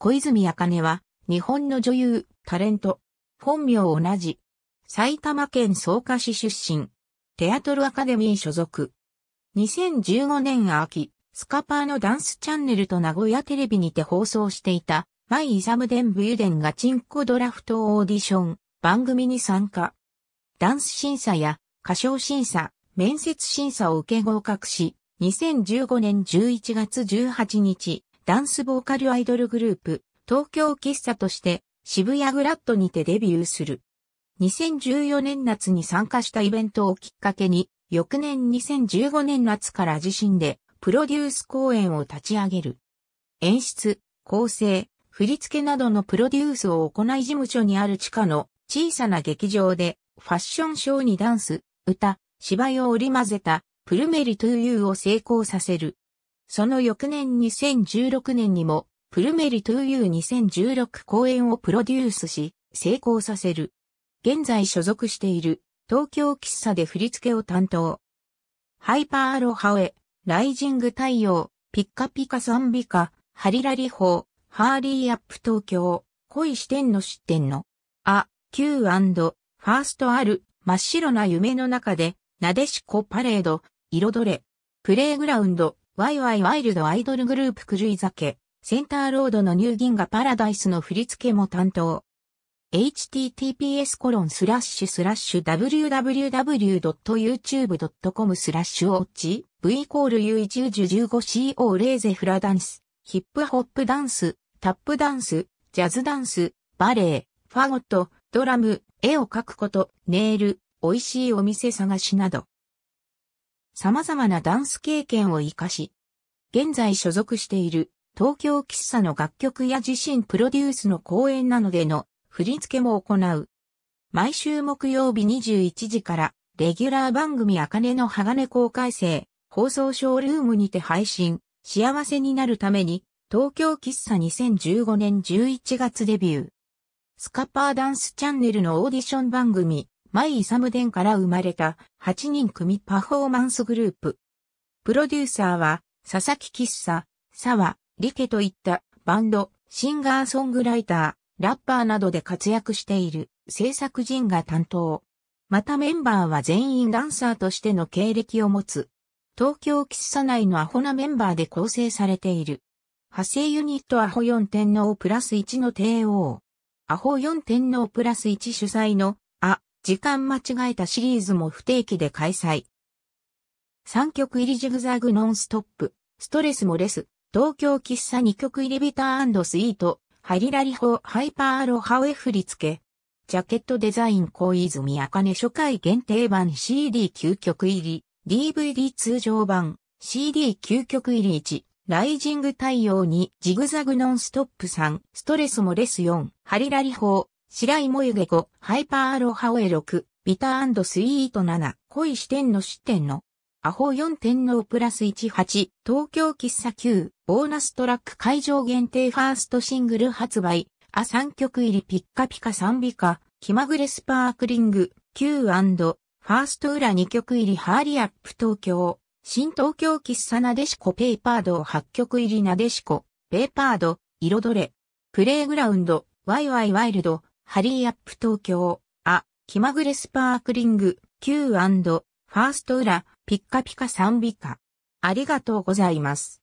小泉あかねは、日本の女優、タレント。本名同じ。埼玉県草加市出身。テアトルアカデミー所属。2015年秋、スカパーのダンスチャンネルと名古屋テレビにて放送していた、マイ・イザムデン・ブユデンガチンコドラフトオーディション、番組に参加。ダンス審査や歌唱審査、面接審査を受け合格し、2015年11月18日、ダンスボーカルアイドルグループ、東京喫茶として渋谷グラッドにてデビューする。2014年夏に参加したイベントをきっかけに、翌年2015年夏から自身でプロデュース公演を立ち上げる。演出、構成、振り付けなどのプロデュースを行い事務所にある地下の小さな劇場でファッションショーにダンス、歌、芝居を織り交ぜたプルメリトゥーユーを成功させる。その翌年2016年にも、プルメリユー2 0 1 6公演をプロデュースし、成功させる。現在所属している、東京喫茶で振り付けを担当。ハイパーアロハウェ、ライジング太陽、ピッカピカンビカ、ハリラリホー、ハーリーアップ東京、恋してんの知ってんの。あ、Q& ファーストある、真っ白な夢の中で、なでしこパレード、彩れ、プレイグラウンド、YY ワイルドアイドルグループ狂い酒、センターロードのニューギンガパラダイスの振り付けも担当。https コロンスラッシュスラッシュ www.youtube.com スラッシュオッチ v イコール u 1 1 1 5 c o レーゼフラダンス、ヒップホップダンス、タップダンス、ジャズダンス、バレエ、ファゴット、ドラム、絵を描くこと、ネイル、美味しいお店探しなど。様々なダンス経験を活かし、現在所属している東京喫茶の楽曲や自身プロデュースの公演などでの振り付けも行う。毎週木曜日21時からレギュラー番組あかねの鋼公開生放送ショールームにて配信幸せになるために東京喫茶2015年11月デビュー。スカッパーダンスチャンネルのオーディション番組マイ・イサムデンから生まれた8人組パフォーマンスグループ。プロデューサーは、佐々木喫茶、沢、リケといったバンド、シンガーソングライター、ラッパーなどで活躍している制作人が担当。またメンバーは全員ダンサーとしての経歴を持つ。東京喫茶内のアホなメンバーで構成されている。派生ユニットアホ4天皇プラス1の帝王。アホ4天皇プラス1主催の時間間違えたシリーズも不定期で開催。3曲入りジグザグノンストップ、ストレスもレス、東京喫茶2曲入りビタースイート、ハリラリホハイパーアロハウェ振り付け。ジャケットデザイン小泉茜初回限定版 CD9 曲入り、DVD 通常版 CD9 曲入り1、ライジング太陽2、ジグザグノンストップ3、ストレスもレス4、ハリラリホ白井萌ゆげ5、ハイパーアロハオエ6、ビタースイート7、恋視点の視点の、アホ4天皇プラス18、東京喫茶9、ボーナストラック会場限定ファーストシングル発売、あ3曲入りピッカピカ賛美歌、気まぐれスパークリング、Q& ファースト裏2曲入りハーリアップ東京、新東京喫茶なでしこペーパード8曲入りなでしこ、ペーパード、彩れ、プレイグラウンド、ワイワイワイルド、ハリーアップ東京、あ、気まぐれスパークリング、Q& ファースト裏、ピッカピカ賛美歌。ありがとうございます。